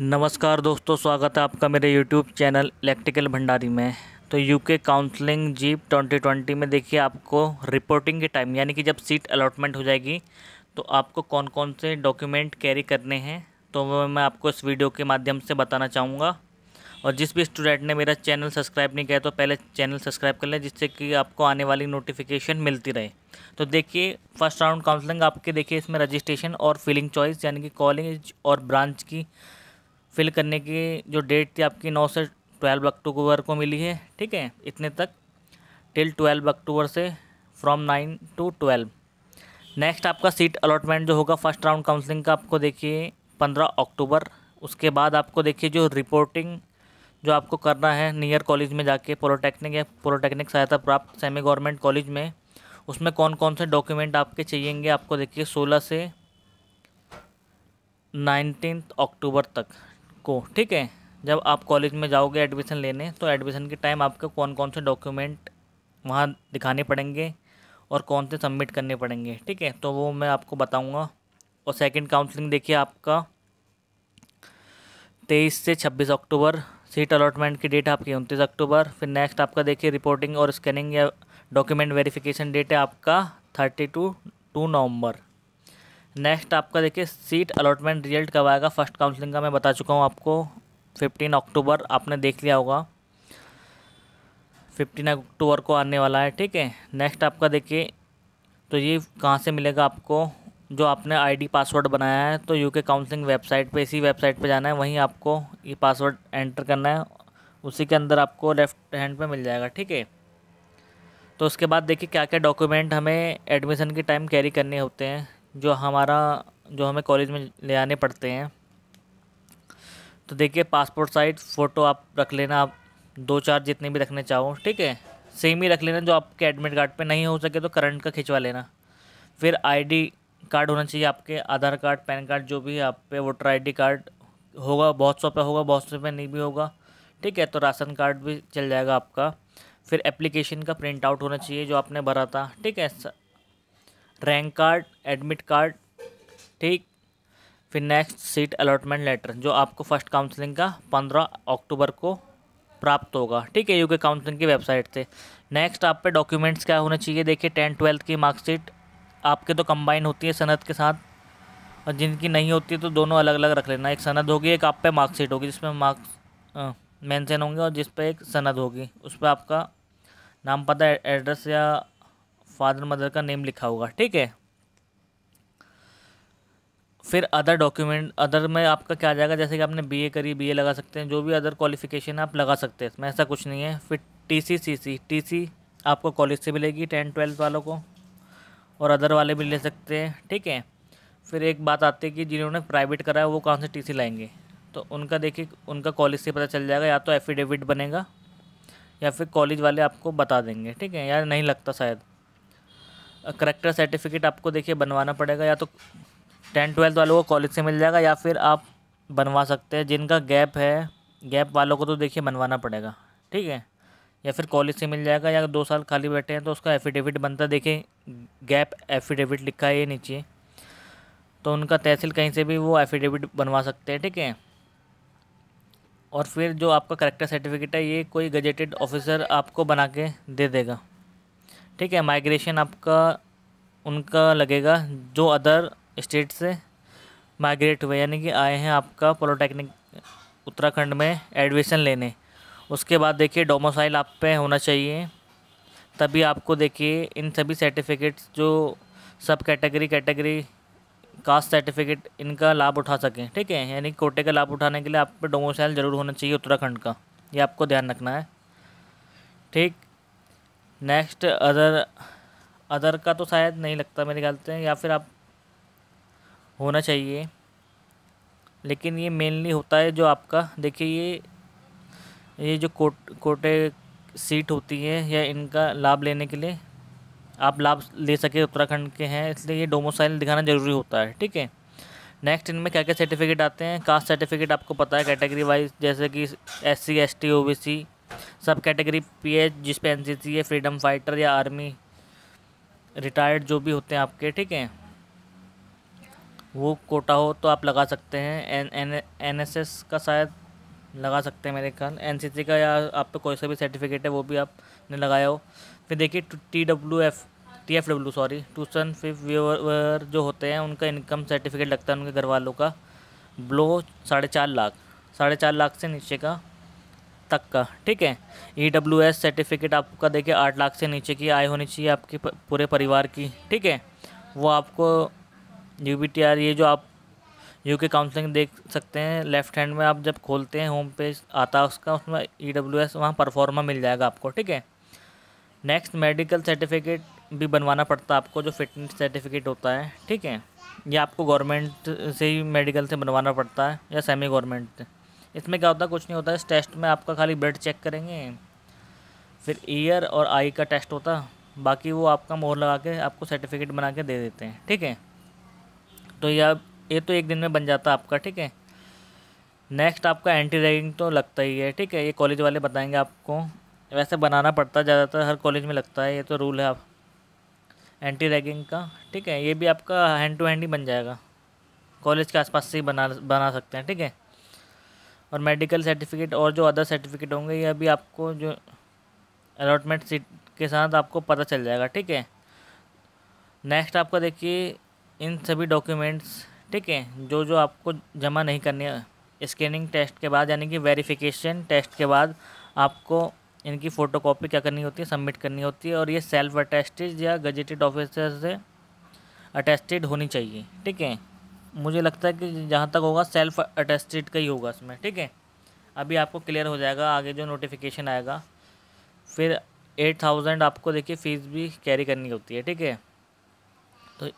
नमस्कार दोस्तों स्वागत है आपका मेरे यूट्यूब चैनल इलेक्ट्रिकल भंडारी में तो यूके काउंसलिंग जीप 2020 में देखिए आपको रिपोर्टिंग के टाइम यानी कि जब सीट अलॉटमेंट हो जाएगी तो आपको कौन कौन से डॉक्यूमेंट कैरी करने हैं तो वो मैं आपको इस वीडियो के माध्यम से बताना चाहूँगा और जिस भी स्टूडेंट ने मेरा चैनल सब्सक्राइब नहीं किया तो पहले चैनल सब्सक्राइब कर लें जिससे कि आपको आने वाली नोटिफिकेशन मिलती रहे तो देखिए फर्स्ट राउंड काउंसलिंग आपके देखिए इसमें रजिस्ट्रेशन और फिलिंग चॉइस यानी कि कॉलेज और ब्रांच की फिल करने की जो डेट थी आपकी नौ से ट्वेल्व अक्टूबर को मिली है ठीक है इतने तक टिल ट्वेल्व अक्टूबर से from nine to twelve next आपका सीट अलॉटमेंट जो होगा फर्स्ट राउंड काउंसलिंग का आपको देखिए पंद्रह अक्टूबर उसके बाद आपको देखिए जो रिपोर्टिंग जो आपको करना है नियर कॉलेज में जाके पॉलिटेक्निक या पॉलिटेक्निक सहायता प्राप्त सेमी गवर्नमेंट कॉलेज में उसमें कौन कौन से डॉक्यूमेंट आपके चाहिएंगे आपको देखिए सोलह से नाइनटीन अक्टूबर तक को ठीक है जब आप कॉलेज में जाओगे एडमिशन लेने तो एडमिशन के टाइम आपको कौन कौन से डॉक्यूमेंट वहाँ दिखाने पड़ेंगे और कौन से सबमिट करने पड़ेंगे ठीक है तो वो मैं आपको बताऊँगा और सेकेंड काउंसलिंग देखिए आपका तेईस से छब्बीस अक्टूबर सीट अलॉटमेंट की डेट आपकी उनतीस अक्टूबर फिर नेक्स्ट आपका देखिए रिपोर्टिंग और स्कैनिंग या डॉक्यूमेंट वेरिफिकेशन डेट है आपका thirty to two November next आपका देखिए सीट अलॉटमेंट रिजल्ट कब आएगा फर्स्ट काउंसलिंग का मैं बता चुका हूँ आपको फिफ्टीन अक्टूबर आपने देख लिया होगा फिफ्टीन अक्टूबर को आने वाला है ठीक है नेक्स्ट आपका देखिए तो ये कहाँ से मिलेगा आपको जो आपने आईडी पासवर्ड बनाया है तो यूके काउंसलिंग वेबसाइट पे इसी वेबसाइट पे जाना है वहीं आपको ये पासवर्ड एंटर करना है उसी के अंदर आपको लेफ़्ट हैंड पे मिल जाएगा ठीक है तो उसके बाद देखिए क्या क्या डॉक्यूमेंट हमें एडमिशन के टाइम कैरी करने होते हैं जो हमारा जो हमें कॉलेज में ले आने पड़ते हैं तो देखिए पासपोर्ट साइज फ़ोटो आप रख लेना आप दो चार जितने भी रखने चाहो ठीक है सेम ही रख लेना जो आपके एडमिट कार्ड पे नहीं हो सके तो करंट का खिंचवा लेना फिर आईडी कार्ड होना चाहिए आपके आधार कार्ड पैन कार्ड जो भी है आप पे वोटर आईडी कार्ड होगा बहुत सौ पे होगा बहुत सौ पे नहीं भी होगा ठीक है तो राशन कार्ड भी चल जाएगा आपका फिर एप्लीकेशन का प्रिंट आउट होना चाहिए जो आपने भरा था ठीक है रैंक कार्ड एडमिट कार्ड ठीक फिर नेक्स्ट सीट अलॉटमेंट लेटर जो आपको फर्स्ट काउंसलिंग का पंद्रह अक्टूबर को प्राप्त होगा ठीक है यूके काउंसलिंग की वेबसाइट से नेक्स्ट आप पे डॉक्यूमेंट्स क्या होने चाहिए देखिए टेंथ ट्वेल्थ की मार्कशीट आपके तो कंबाइन होती है सनद के साथ और जिनकी नहीं होती है तो दोनों अलग अलग रख लेना एक सनद होगी एक आप पे मार्कशीट होगी जिसमें मार्क्स मेंशन होंगे और जिस पे एक सनद होगी उस पर आपका नाम पता एड्रेस या फादर मदर का नेम लिखा होगा ठीक है फिर अदर डॉक्यूमेंट अदर में आपका क्या आ जाएगा जैसे कि आपने बीए करी बीए लगा सकते हैं जो भी अदर क्वालिफिकेशन आप लगा सकते हैं इसमें ऐसा कुछ नहीं है फिर टीसीसीसी टीसी आपको कॉलेज से मिलेगी टेंथ ट्वेल्थ वालों को और अदर वाले भी ले सकते हैं ठीक है फिर एक बात आती है कि जिन्होंने प्राइवेट करा है वो कहाँ से सी लाएंगे तो उनका देखिए उनका कॉलेज से पता चल जाएगा या तो एफिडेविट बनेगा या फिर कॉलेज वाले आपको बता देंगे ठीक है या नहीं लगता शायद करेक्टर सर्टिफिकेट आपको देखिए बनवाना पड़ेगा या तो टेंथ ट्वेल्थ वालों को कॉलेज से मिल जाएगा या फिर आप बनवा सकते हैं जिनका गैप है गैप वालों को तो देखिए बनवाना पड़ेगा ठीक है या फिर कॉलेज से मिल जाएगा या दो साल खाली बैठे हैं तो उसका एफिडेविट बनता है देखिए गैप एफिडेविट लिखा है ये नीचे तो उनका तहसील कहीं से भी वो एफिडेविट बनवा सकते हैं ठीक है और फिर जो आपका करेक्टर सर्टिफिकेट है ये कोई गजेटेड ऑफिसर आपको बना के दे देगा ठीक है माइग्रेशन आपका उनका लगेगा जो अदर स्टेट से माइग्रेट हुए यानी कि आए हैं आपका पॉलिटेक्निक उत्तराखंड में एडमिशन लेने उसके बाद देखिए डोमोसाइल आप पे होना चाहिए तभी आपको देखिए इन सभी सर्टिफिकेट्स जो सब कैटेगरी कैटेगरी कास्ट सर्टिफिकेट इनका लाभ उठा सकें ठीक है यानी कोटे का लाभ उठाने के लिए आप पे डोमोसाइल ज़रूर होना चाहिए उत्तराखंड का ये आपको ध्यान रखना है ठीक नेक्स्ट अदर अदर का तो शायद नहीं लगता मेरे ख्याल से या फिर आप होना चाहिए लेकिन ये मेनली होता है जो आपका देखिए ये ये जो कोट कोटे सीट होती है या इनका लाभ लेने के लिए आप लाभ ले सके उत्तराखंड के हैं इसलिए ये डोमोसाइल दिखाना ज़रूरी होता है ठीक है नेक्स्ट इनमें क्या क्या सर्टिफिकेट आते हैं कास्ट सर्टिफिकेट आपको पता है कैटेगरी वाइज जैसे कि S C S T O B C सब कैटेगरी पी जिसपे जिस सी सी है फ्रीडम फाइटर या आर्मी रिटायर्ड जो भी होते हैं आपके ठीक है वो कोटा हो तो आप लगा सकते हैं N N N S S का शायद लगा सकते हैं मेरे ख्याल एन सी सी का या आप पे तो कोई सा भी सर्टिफिकेट है वो भी आपने लगाया हो फिर देखिए T W F T F W sorry tuition fee waiver जो होते हैं उनका इनकम सर्टिफिकेट लगता है उनके घर वालों का ब्लो साढ़े चार लाख साढ़े चार लाख से नीचे का तक का ठीक है ई डब्ल्यू एस सर्टिफिकेट आपका देखिए आठ लाख से नीचे की आय होनी चाहिए आपके पूरे परिवार की ठीक है वो आपको यू बी टी आर ये जो आप यू के काउंसलिंग देख सकते हैं लेफ्ट हैंड में आप जब खोलते हैं होम पेज आता है उसका उसमें ई डब्ल्यू एस वहाँ परफॉर्मा मिल जाएगा आपको ठीक है नेक्स्ट मेडिकल सर्टिफिकेट भी बनवाना पड़ता है आपको जो फिटनेस सर्टिफिकेट होता है ठीक है या आपको गवर्नमेंट से ही मेडिकल से बनवाना पड़ता है या सेमी गवर्नमेंट इसमें क्या होता है कुछ नहीं होता इस टेस्ट में आपका खाली ब्लड चेक करेंगे फिर ईयर और आई का टेस्ट होता बाकी वो आपका मोहर लगा के आपको सर्टिफिकेट बना के दे देते हैं ठीक है तो यह ये तो एक दिन में बन जाता आपका ठीक है नेक्स्ट आपका एंटी रैगिंग तो लगता ही है ठीक है ये कॉलेज वाले बताएंगे आपको वैसे बनाना पड़ता है ज़्यादातर हर कॉलेज में लगता है ये तो रूल है आप एंटी रैगिंग का ठीक है ये भी आपका हैंड टू हैंड ही बन जाएगा कॉलेज के आसपास से ही बना बना सकते हैं ठीक है और मेडिकल सर्टिफिकेट और जो अदर सर्टिफिकेट होंगे ये अभी आपको जो अलॉटमेंट सीट के साथ आपको पता चल जाएगा ठीक है नेक्स्ट आपका देखिए इन सभी डॉक्यूमेंट्स ठीक है जो जो आपको जमा नहीं करने स्कैनिंग टेस्ट के बाद यानी कि वेरिफिकेशन टेस्ट के बाद आपको इनकी फ़ोटोकॉपी क्या करनी होती है सबमिट करनी होती है और ये सेल्फ अटेस्टेड या गजेटेड ऑफिसर से अटेस्टेड होनी चाहिए ठीक है मुझे लगता है कि जहाँ तक होगा सेल्फ अटेस्टेड का ही होगा इसमें ठीक है अभी आपको क्लियर हो जाएगा आगे जो नोटिफिकेशन आएगा फिर एट थाउजेंड आपको देखिए फ़ीस भी कैरी करनी होती है ठीक है तो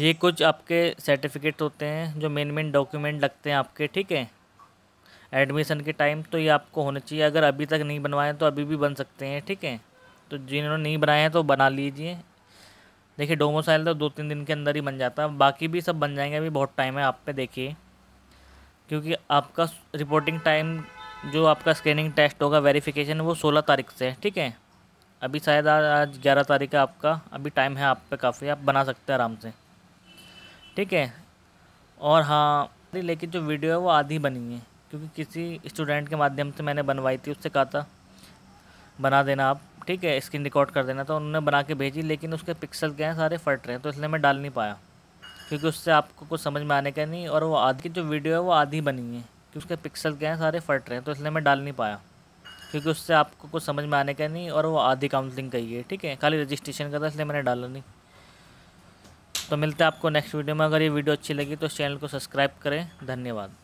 ये कुछ आपके सर्टिफिकेट होते हैं जो मेन मेन डॉक्यूमेंट लगते हैं आपके ठीक है एडमिशन के टाइम तो ये आपको होना चाहिए अगर अभी तक नहीं बनवाएं तो अभी भी बन सकते हैं ठीक है तो जिन्होंने नहीं बनाए हैं तो बना लीजिए देखिए डोमोसाइल तो दो तीन दिन के अंदर ही बन जाता है बाकी भी सब बन जाएंगे अभी बहुत टाइम है आप पे देखिए क्योंकि आपका रिपोर्टिंग टाइम जो आपका स्क्रीनिंग टेस्ट होगा वेरिफिकेशन वो सोलह तारीख से है ठीक है अभी शायद आज ग्यारह तारीख है आपका अभी टाइम है आप पे काफ़ी आप बना सकते हैं आराम से ठीक है और हाँ लेकिन जो वीडियो है वो आधी बनी है क्योंकि किसी स्टूडेंट के माध्यम से मैंने बनवाई थी उससे कहा था बना देना आप ठीक है स्क्रीन रिकॉर्ड कर देना तो उन्होंने बना के भेजी लेकिन उसके पिक्सल क्या हैं सारे फट रहे हैं तो इसलिए मैं डाल नहीं पाया क्योंकि उससे आपको कुछ समझ में आने का नहीं और वो आधी की जो वीडियो है वो आधी बनी है कि उसके पिक्सल क्या हैं सारे फट रहे हैं तो इसलिए मैं डाल नहीं पाया क्योंकि उससे आपको कुछ समझ में आने का नहीं और वो आधी काउंसलिंग कही है ठीक है खाली रजिस्ट्रेशन का था इसलिए मैंने डाला नहीं तो मिलते हैं आपको नेक्स्ट वीडियो में अगर ये वीडियो अच्छी लगी तो चैनल को सब्सक्राइब करें धन्यवाद